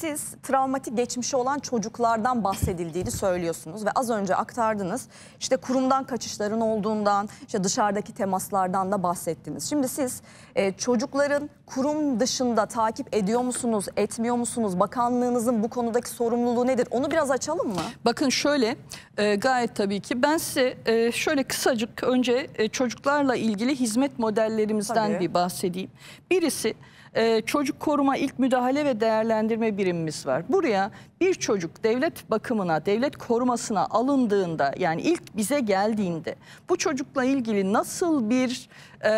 Siz travmatik geçmişi olan çocuklardan bahsedildiğini söylüyorsunuz ve az önce aktardınız. İşte kurumdan kaçışların olduğundan, işte dışarıdaki temaslardan da bahsettiniz. Şimdi siz e, çocukların kurum dışında takip ediyor musunuz, etmiyor musunuz? Bakanlığınızın bu konudaki sorumluluğu nedir? Onu biraz açalım mı? Bakın şöyle e, gayet tabii ki ben size e, şöyle kısacık önce e, çocuklarla ilgili hizmet modellerimizden tabii. bir bahsedeyim. Birisi e, çocuk koruma ilk müdahale ve değerlendirme birimi primimiz var. Buraya bir çocuk devlet bakımına, devlet korumasına alındığında yani ilk bize geldiğinde bu çocukla ilgili nasıl bir e,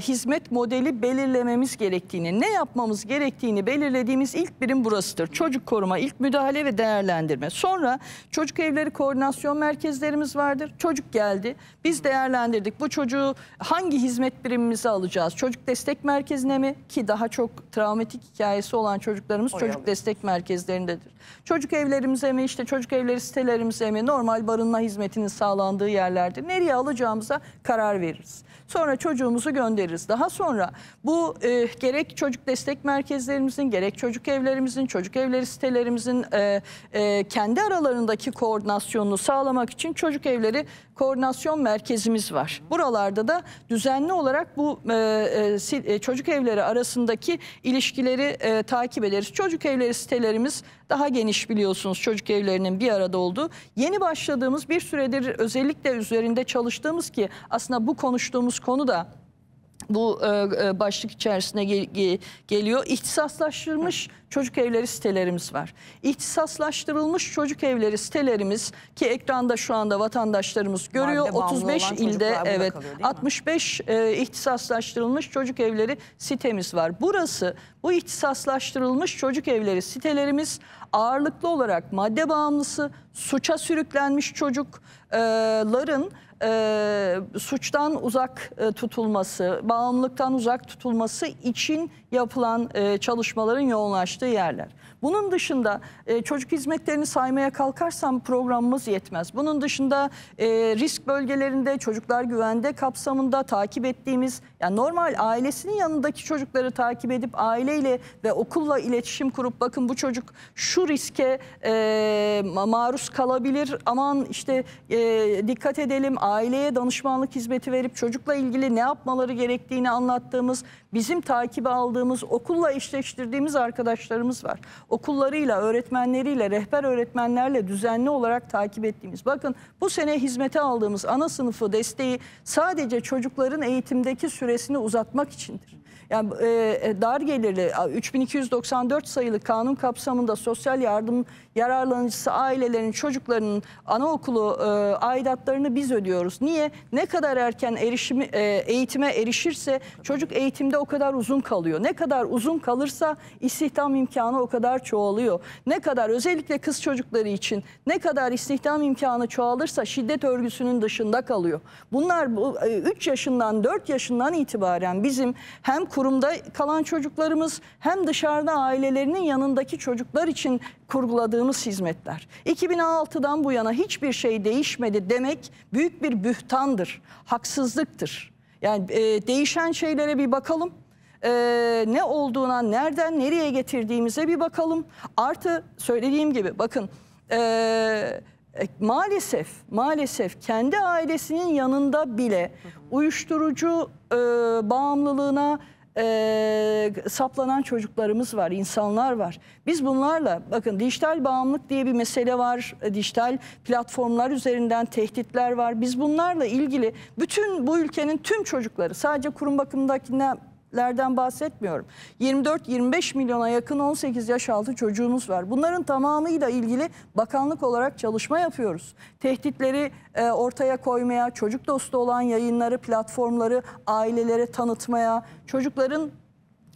hizmet modeli belirlememiz gerektiğini, ne yapmamız gerektiğini belirlediğimiz ilk birim burasıdır. Çocuk koruma, ilk müdahale ve değerlendirme. Sonra çocuk evleri koordinasyon merkezlerimiz vardır. Çocuk geldi, biz değerlendirdik. Bu çocuğu hangi hizmet birimimize alacağız? Çocuk destek merkezine mi? Ki daha çok travmatik hikayesi olan çocuklarımız Oy çocuk destek destek merkezlerindedir. Çocuk evlerimize mi işte çocuk evleri sitelerimize mi normal barınma hizmetinin sağlandığı yerlerde nereye alacağımıza karar veririz. Sonra çocuğumuzu göndeririz. Daha sonra bu e, gerek çocuk destek merkezlerimizin gerek çocuk evlerimizin çocuk evleri sitelerimizin e, e, kendi aralarındaki koordinasyonunu sağlamak için çocuk evleri koordinasyon merkezimiz var. Buralarda da düzenli olarak bu e, e, e çocuk evleri arasındaki ilişkileri e, takip ederiz. Çocuk evleri sitelerimiz daha geniş biliyorsunuz çocuk evlerinin bir arada olduğu. Yeni başladığımız bir süredir özellikle üzerinde çalıştığımız ki aslında bu konuştuğumuz konu da bu e, e, başlık içerisine geliyor. İhtisaslaştırmış çocuk evleri sitelerimiz var. İhtisaslaştırılmış çocuk evleri sitelerimiz ki ekranda şu anda vatandaşlarımız görüyor. 35 ilde evet kalıyor, 65 e, ihtisaslaştırılmış çocuk evleri sitemiz var. Burası bu ihtisaslaştırılmış çocuk evleri sitelerimiz ağırlıklı olarak madde bağımlısı, suça sürüklenmiş çocukların e, e, suçtan uzak e, tutulması, bağımlılıktan uzak tutulması için yapılan e, çalışmaların yoğunlaştığı çalıştığı yerler. Bunun dışında e, çocuk hizmetlerini saymaya kalkarsam programımız yetmez. Bunun dışında e, risk bölgelerinde çocuklar güvende kapsamında takip ettiğimiz yani normal ailesinin yanındaki çocukları takip edip aileyle ve okulla iletişim kurup bakın bu çocuk şu riske e, maruz kalabilir aman işte e, dikkat edelim aileye danışmanlık hizmeti verip çocukla ilgili ne yapmaları gerektiğini anlattığımız bizim takibe aldığımız okulla işleştirdiğimiz arkadaşlar arkadaşlarımız var. Okullarıyla, öğretmenleriyle, rehber öğretmenlerle düzenli olarak takip ettiğimiz. Bakın bu sene hizmete aldığımız ana sınıfı desteği sadece çocukların eğitimdeki süresini uzatmak içindir. Yani e, e dar gelirli 3294 sayılı kanun kapsamında sosyal yardım yararlanıcısı ailelerin çocuklarının anaokulu e, aidatlarını biz ödüyoruz. Niye? Ne kadar erken erişimi e, eğitime erişirse çocuk eğitimde o kadar uzun kalıyor. Ne kadar uzun kalırsa istihdam istihdam imkanı o kadar çoğalıyor. Ne kadar özellikle kız çocukları için ne kadar istihdam imkanı çoğalırsa şiddet örgüsünün dışında kalıyor. Bunlar bu, 3 e, yaşından 4 yaşından itibaren bizim hem kurumda kalan çocuklarımız hem dışarıda ailelerinin yanındaki çocuklar için kurguladığımız hizmetler. 2006'dan bu yana hiçbir şey değişmedi demek büyük bir bühtandır, haksızlıktır. Yani e, değişen şeylere bir bakalım e, ne olduğuna, nereden nereye getirdiğimize bir bakalım. Artı söylediğim gibi bakın ee, e, maalesef maalesef kendi ailesinin yanında bile uyuşturucu e, bağımlılığına e, saplanan çocuklarımız var, insanlar var. Biz bunlarla bakın dijital bağımlılık diye bir mesele var, e, dijital platformlar üzerinden tehditler var. Biz bunlarla ilgili bütün bu ülkenin tüm çocukları sadece kurum bakımdakinden lerden bahsetmiyorum. 24-25 milyona yakın 18 yaş altı çocuğumuz var. Bunların tamamıyla ilgili bakanlık olarak çalışma yapıyoruz. Tehditleri e, ortaya koymaya, çocuk dostu olan yayınları, platformları ailelere tanıtmaya, çocukların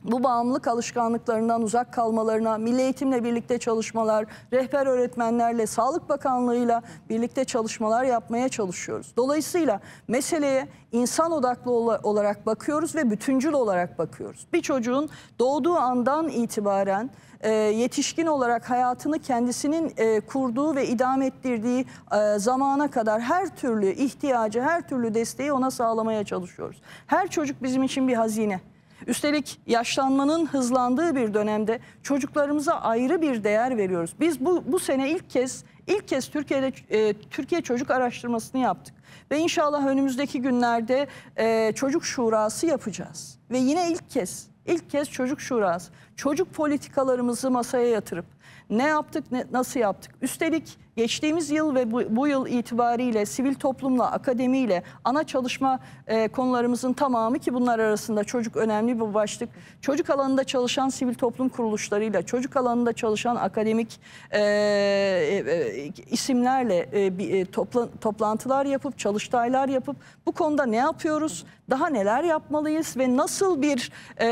bu bağımlılık alışkanlıklarından uzak kalmalarına, Milli Eğitimle birlikte çalışmalar, rehber öğretmenlerle, Sağlık Bakanlığı'yla birlikte çalışmalar yapmaya çalışıyoruz. Dolayısıyla meseleye insan odaklı olarak bakıyoruz ve bütüncül olarak bakıyoruz. Bir çocuğun doğduğu andan itibaren e, yetişkin olarak hayatını kendisinin e, kurduğu ve idam ettirdiği e, zamana kadar her türlü ihtiyacı, her türlü desteği ona sağlamaya çalışıyoruz. Her çocuk bizim için bir hazine. Üstelik yaşlanmanın hızlandığı bir dönemde çocuklarımıza ayrı bir değer veriyoruz. Biz bu, bu sene ilk kez ilk kez Türkiye'de e, Türkiye çocuk araştırmasını yaptık. Ve inşallah önümüzdeki günlerde e, çocuk şurası yapacağız. Ve yine ilk kez ilk kez çocuk şurası. Çocuk politikalarımızı masaya yatırıp ne yaptık ne, nasıl yaptık. Üstelik Geçtiğimiz yıl ve bu, bu yıl itibariyle sivil toplumla, akademiyle ana çalışma e, konularımızın tamamı ki bunlar arasında çocuk önemli bir başlık. Çocuk alanında çalışan sivil toplum kuruluşlarıyla, çocuk alanında çalışan akademik e, e, e isimlerle e, bir, e, topla, toplantılar yapıp, çalıştaylar yapıp bu konuda ne yapıyoruz, daha neler yapmalıyız ve nasıl bir e,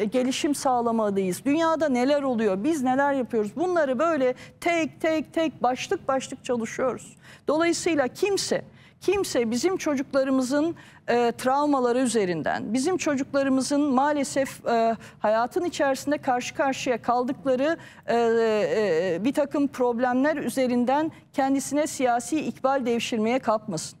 e gelişim sağlamalıyız, dünyada neler oluyor, biz neler yapıyoruz bunları böyle tek tek tek başta başlık başlık çalışıyoruz. Dolayısıyla kimse kimse bizim çocuklarımızın e, travmaları üzerinden, bizim çocuklarımızın maalesef e, hayatın içerisinde karşı karşıya kaldıkları e, e, e bir takım problemler üzerinden kendisine siyasi ikbal devşirmeye kalkmasın.